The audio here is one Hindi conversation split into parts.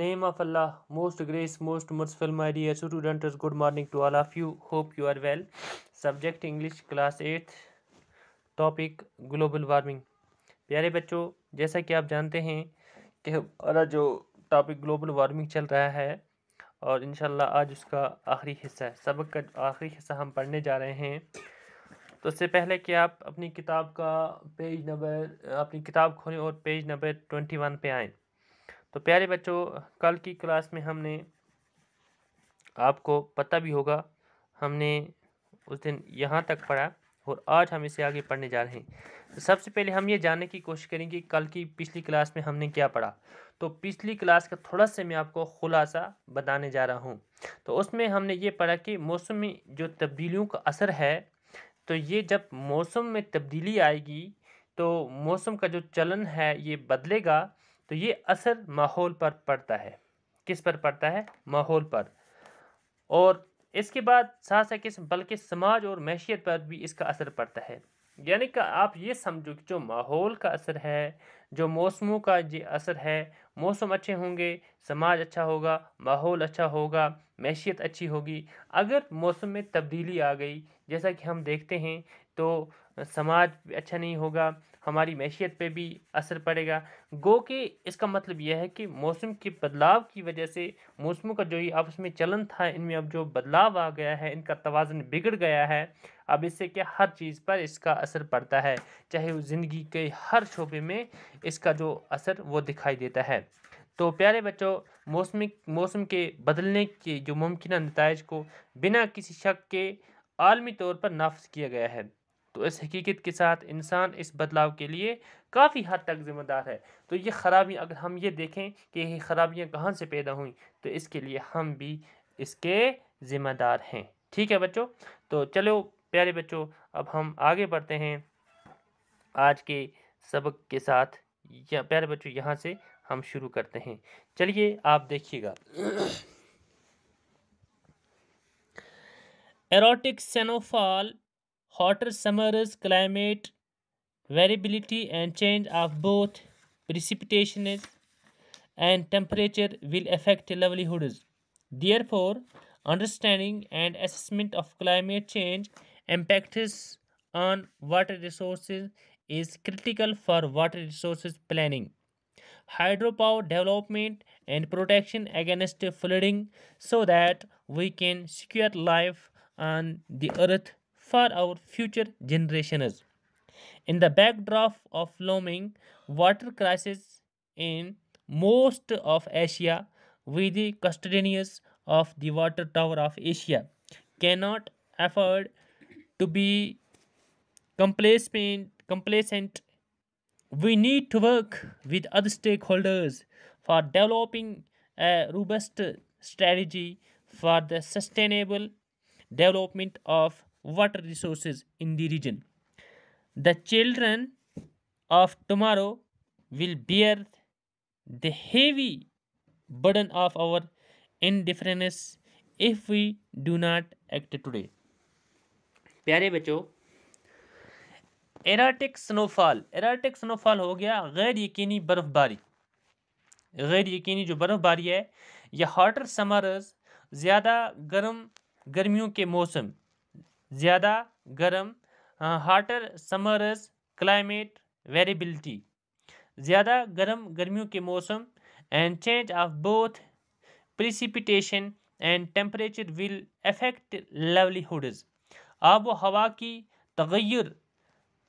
name of allah most grace most merciful my dear students good morning to all of you hope you are well subject english class 8 topic global warming प्यारे बच्चों जैसा कि आप जानते हैं कि हमारा जो टॉपिक ग्लोबल वार्मिंग चल रहा है और इन आज उसका आखिरी हिस्सा है सबक का आखिरी हिस्सा हम पढ़ने जा रहे हैं तो उससे पहले कि आप अपनी किताब का पेज नंबर अपनी किताब खोलें और पेज नंबर ट्वेंटी वन पर आएँ तो प्यारे बच्चों कल की क्लास में हमने आपको पता भी होगा हमने उस दिन यहाँ तक पढ़ा और आज हम इसे आगे पढ़ने जा रहे हैं तो सबसे पहले हम ये जानने की कोशिश करेंगे कि कल की पिछली क्लास में हमने क्या पढ़ा तो पिछली क्लास का थोड़ा सा मैं आपको खुलासा बताने जा रहा हूँ तो उसमें हमने ये पढ़ा कि मौसम में जो तब्दीलियों का असर है तो ये जब मौसम में तब्दीली आएगी तो मौसम का जो चलन है ये बदलेगा तो ये असर माहौल पर पड़ता है किस पर पड़ता है माहौल पर और इसके बाद साथ साथ किस बल्कि समाज और मैशियत पर भी इसका असर पड़ता है यानी कि आप ये समझो कि जो माहौल का असर है जो मौसमों का ये असर है मौसम अच्छे होंगे समाज अच्छा होगा माहौल अच्छा होगा मैशियत अच्छी होगी अगर मौसम में तब्दीली आ गई जैसा कि हम देखते हैं तो समाज अच्छा नहीं होगा हमारी मैशियत पे भी असर पड़ेगा गो के इसका मतलब यह है कि मौसम के बदलाव की वजह से मौसमों का जो ये आपस में चलन था इनमें अब जो बदलाव आ गया है इनका तोज़न बिगड़ गया है अब इससे क्या हर चीज़ पर इसका असर पड़ता है चाहे ज़िंदगी के हर शोबे में इसका जो असर वो दिखाई देता है तो प्यारे बच्चों मौसम मौसम के बदलने के जो मुमकिन नतज को बिना किसी शक के आलमी तौर पर नाफज किया गया है तो इस हकीकत के साथ इंसान इस बदलाव के लिए काफ़ी हद तक ज़िम्मेदार है तो ये ख़राबियाँ अगर हम ये देखें कि ये ख़राबियाँ कहाँ से पैदा हुई तो इसके लिए हम भी इसके ज़िम्मेदार हैं ठीक है बच्चों तो चलो प्यारे बच्चों अब हम आगे बढ़ते हैं आज के सबक के साथ या प्यारे बच्चों यहाँ से हम शुरू करते हैं चलिए आप देखिएगा erratic snowfall hotter summers, climate variability and change of both precipitation and temperature will affect livelihoods. Therefore, understanding and assessment of climate change impacts on water resources is critical for water resources planning. Hydropower development and protection against flooding so that we can secure life on the earth for our future generations. In the backdrop of looming water crisis in most of Asia, we the custodians of the water tower of Asia cannot afford to be complacent, complacent. We need to work with other stakeholders for developing a robust strategy for the sustainable development of water resources in the region. The children of tomorrow will bear the heavy burden of our indifference if we do not act today. प्यारे बच्चों एराटिक स्नोफॉल एराटिक स्नोफॉल हो गया गैर यकीनी बर्फ़बारी गैर यकीनी जो बर्फ़बारी है या हाटर समर्स ज़्यादा गर्म गर्मियों के मौसम ज़्यादा गर्म हाटर समर्स क्लाइमेट वेरिएबिलिटी ज़्यादा गर्म गर्मियों के मौसम and change of both precipitation and temperature will affect livelihoods आब व हवा की तगैर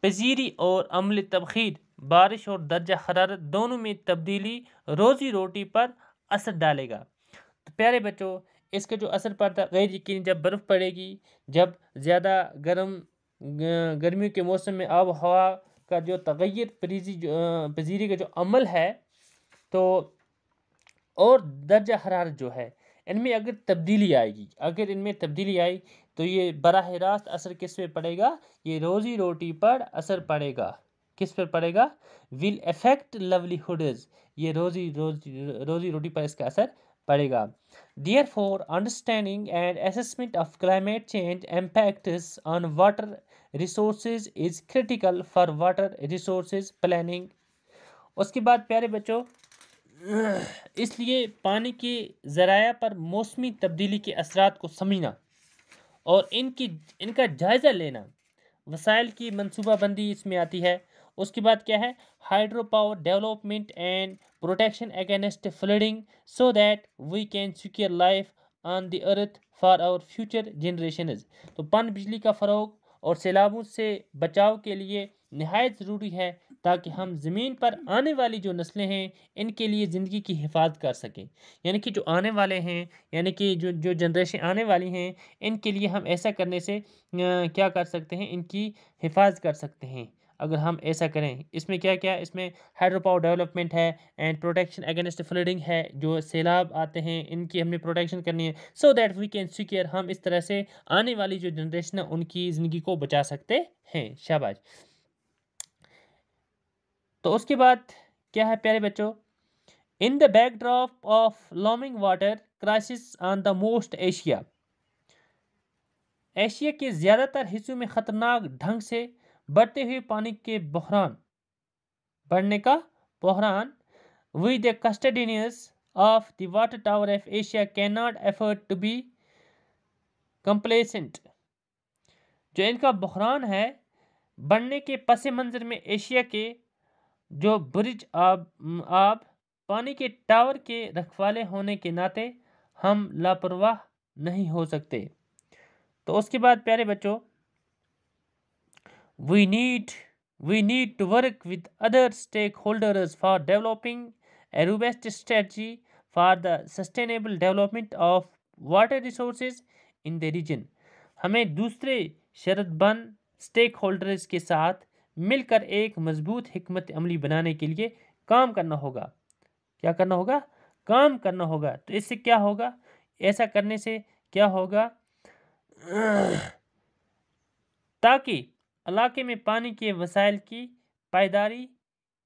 पजीरी और अमल तबखीर बारिश और दर्जा हरारत दोनों में तब्दीली रोज़ी रोटी पर असर डालेगा तो प्यारे बच्चों इसका जो असर पड़ता है गैर यकीन जब बर्फ़ पड़ेगी जब ज़्यादा गर्म गर्मियों के मौसम में आब हवा का जो तगैर परीजी पजीरी का जो अमल है तो और दर्जा हरारत जो है इनमें अगर तब्दीली आएगी अगर इनमें तब्दीली आई तो ये बरह रास्त असर किस पर पड़ेगा ये रोज़ी रोटी पर असर पड़ेगा किस पर पड़ेगा विल अफेक्ट लवलीहुडज ये रोज़ी रोजी रोज़ी रोटी पर इसका असर पड़ेगा therefore understanding and assessment of climate change impacts on water resource is critical for water resource planning उसके बाद प्यारे बच्चों इसलिए पानी के ज़राया पर मौसमी तब्दीली के असरात को समझना और इनकी इनका जायज़ा लेना वसाइल की मनसूबाबंदी इसमें आती है उसके बाद क्या है hydro power development and protection against flooding so that we can secure life on the earth for our future generations तो पन बिजली का फ़रोग और सैलाबों से बचाव के लिए नहायत ज़रूरी है ताकि हम ज़मीन पर आने वाली जो नस्लें हैं इनके लिए ज़िंदगी की हिफाजत कर सकें यानी कि जो आने वाले हैं यानी कि जो जो जनरेशन आने वाली हैं इनके लिए हम ऐसा करने से क्या कर सकते हैं इनकी हिफाजत कर सकते हैं अगर हम ऐसा करें इसमें क्या क्या इसमें हाइड्रो पावर डेवलपमेंट है एंड प्रोटेक्शन अगेंस्ट फ्लडिंग है जो सैलाब आते हैं इनकी हमने प्रोटेक्शन करनी है so that we can secure हम इस तरह से आने वाली जो जनरेशन है उनकी ज़िंदगी को बचा सकते हैं शाबाज तो उसके बाद क्या है प्यारे बच्चों in the backdrop of looming water crisis on the most Asia Asia के ज़्यादातर हिस्सों में ख़तरनाक ढंग से बढ़ते हुए पानी के बहरान बढ़ने का बहरान with the custodians of the water tower of Asia can not afford to be complacent जो इनका बहरान है बढ़ने के पस मंज़र में एशिया के जो ब्रिज आब आब पानी के टावर के रखवाले होने के नाते हम लापरवाह नहीं हो सकते तो उसके बाद प्यारे बच्चों We need, we need to work with other stakeholders for developing a robust strategy for the sustainable development of water resources in the region. हमें दूसरे शरतबंद स्टेक होल्डर्स के साथ मिलकर एक मजबूत हमत अमली बनाने के लिए काम करना होगा क्या करना होगा काम करना होगा तो इससे क्या होगा ऐसा करने से क्या होगा ताकि इलाके में पानी के वसाइल की पायदारी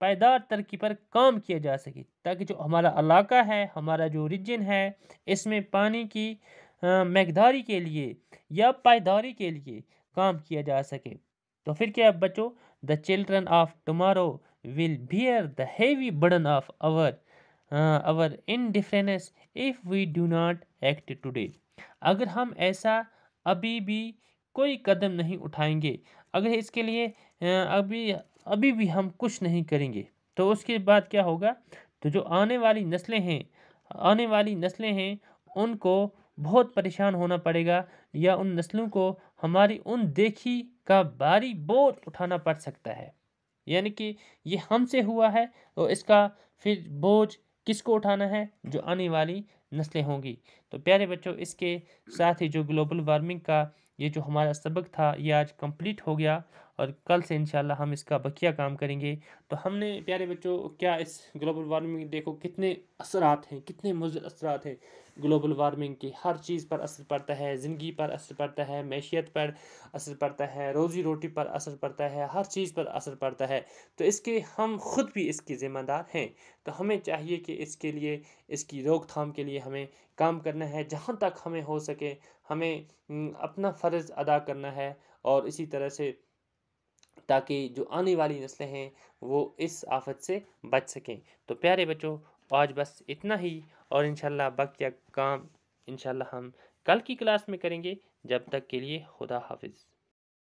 पायदार तरक्की पर काम किया जा सके ताकि जो हमारा इलाका है हमारा जो रिजन है इसमें पानी की मकदारी के लिए या पायदारी के लिए काम किया जा सके तो फिर क्या बच्चों the children of tomorrow will bear the heavy burden of our our difference if we do not act today अगर हम ऐसा अभी भी कोई कदम नहीं उठाएंगे अगर इसके लिए अभी अभी भी हम कुछ नहीं करेंगे तो उसके बाद क्या होगा तो जो आने वाली नस्लें हैं आने वाली नस्लें हैं उनको बहुत परेशान होना पड़ेगा या उन नस्लों को हमारी उन देखी का भारी बोझ उठाना पड़ सकता है यानी कि ये हमसे हुआ है तो इसका फिर बोझ किसको उठाना है जो आने वाली नस्लें होंगी तो प्यारे बच्चों इसके साथ ही जो ग्लोबल वार्मिंग का ये जो हमारा सबक था ये आज कंप्लीट हो गया और कल से इनशाला हम इसका बकिया काम करेंगे तो हमने प्यारे बच्चों क्या इस ग्लोबल वार्मिंग देखो कितने असरात हैं कितने मुजर असरात हैं ग्लोबल वार्मिंग के हर चीज़ पर असर पड़ता है ज़िंदगी पर असर पड़ता है मैशियत पर असर पड़ता है रोज़ी रोटी पर असर पड़ता है हर चीज़ पर असर पड़ता है तो इसके हम खुद भी इसके ज़िम्मेदार हैं तो हमें चाहिए कि इसके लिए इसकी रोकथाम के लिए हमें काम करना है जहाँ तक हमें हो सके हमें अपना फ़र्ज़ अदा करना है और इसी तरह से ताकि जो आने वाली नस्लें हैं वो इस आफत से बच सकें तो प्यारे बच्चों आज बस इतना ही और इन या काम इन हम कल की क्लास में करेंगे जब तक के लिए खुदा हाफिज़